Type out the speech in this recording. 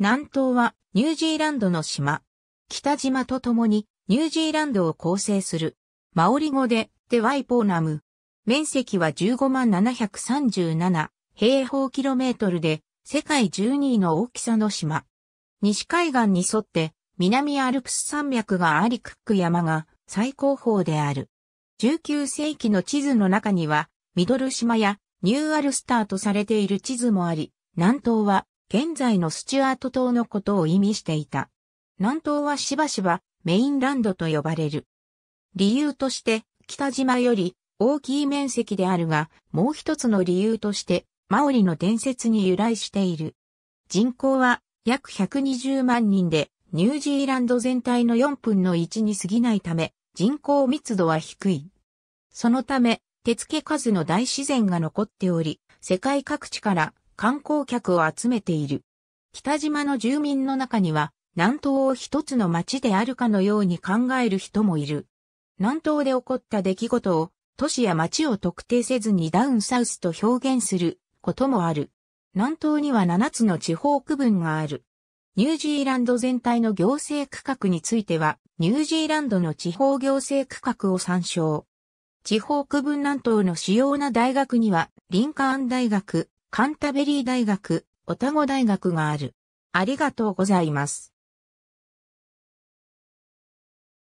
南東はニュージーランドの島。北島と共にニュージーランドを構成する。マオリ語でデワイポーナム。面積は15万737平方キロメートルで世界12位の大きさの島。西海岸に沿って南アルプス山脈がありクック山が最高峰である。19世紀の地図の中にはミドル島やニューアルスターとされている地図もあり、南東は現在のスチュアート島のことを意味していた。南東はしばしばメインランドと呼ばれる。理由として北島より大きい面積であるが、もう一つの理由としてマオリの伝説に由来している。人口は約120万人で、ニュージーランド全体の4分の1に過ぎないため、人口密度は低い。そのため、手付数の大自然が残っており、世界各地から観光客を集めている。北島の住民の中には、南東を一つの町であるかのように考える人もいる。南東で起こった出来事を、都市や町を特定せずにダウンサウスと表現することもある。南東には7つの地方区分がある。ニュージーランド全体の行政区画については、ニュージーランドの地方行政区画を参照。地方区分南東の主要な大学には、リンカーン大学、カンタベリー大学、オタゴ大学がある。ありがとうございます。